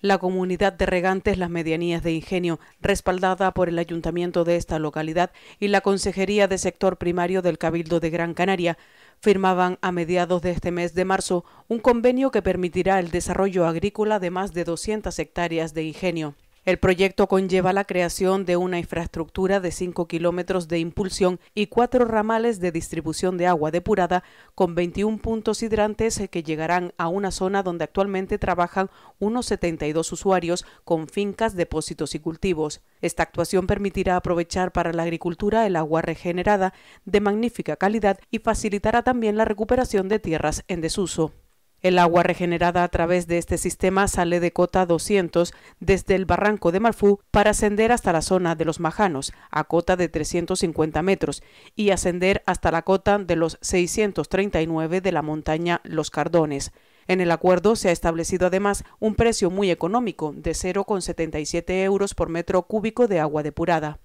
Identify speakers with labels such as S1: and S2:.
S1: La comunidad de regantes Las Medianías de Ingenio, respaldada por el ayuntamiento de esta localidad y la Consejería de Sector Primario del Cabildo de Gran Canaria, firmaban a mediados de este mes de marzo un convenio que permitirá el desarrollo agrícola de más de 200 hectáreas de Ingenio. El proyecto conlleva la creación de una infraestructura de 5 kilómetros de impulsión y cuatro ramales de distribución de agua depurada con 21 puntos hidrantes que llegarán a una zona donde actualmente trabajan unos 72 usuarios con fincas, depósitos y cultivos. Esta actuación permitirá aprovechar para la agricultura el agua regenerada de magnífica calidad y facilitará también la recuperación de tierras en desuso. El agua regenerada a través de este sistema sale de cota 200 desde el barranco de Marfú para ascender hasta la zona de los Majanos, a cota de 350 metros, y ascender hasta la cota de los 639 de la montaña Los Cardones. En el acuerdo se ha establecido además un precio muy económico de 0,77 euros por metro cúbico de agua depurada.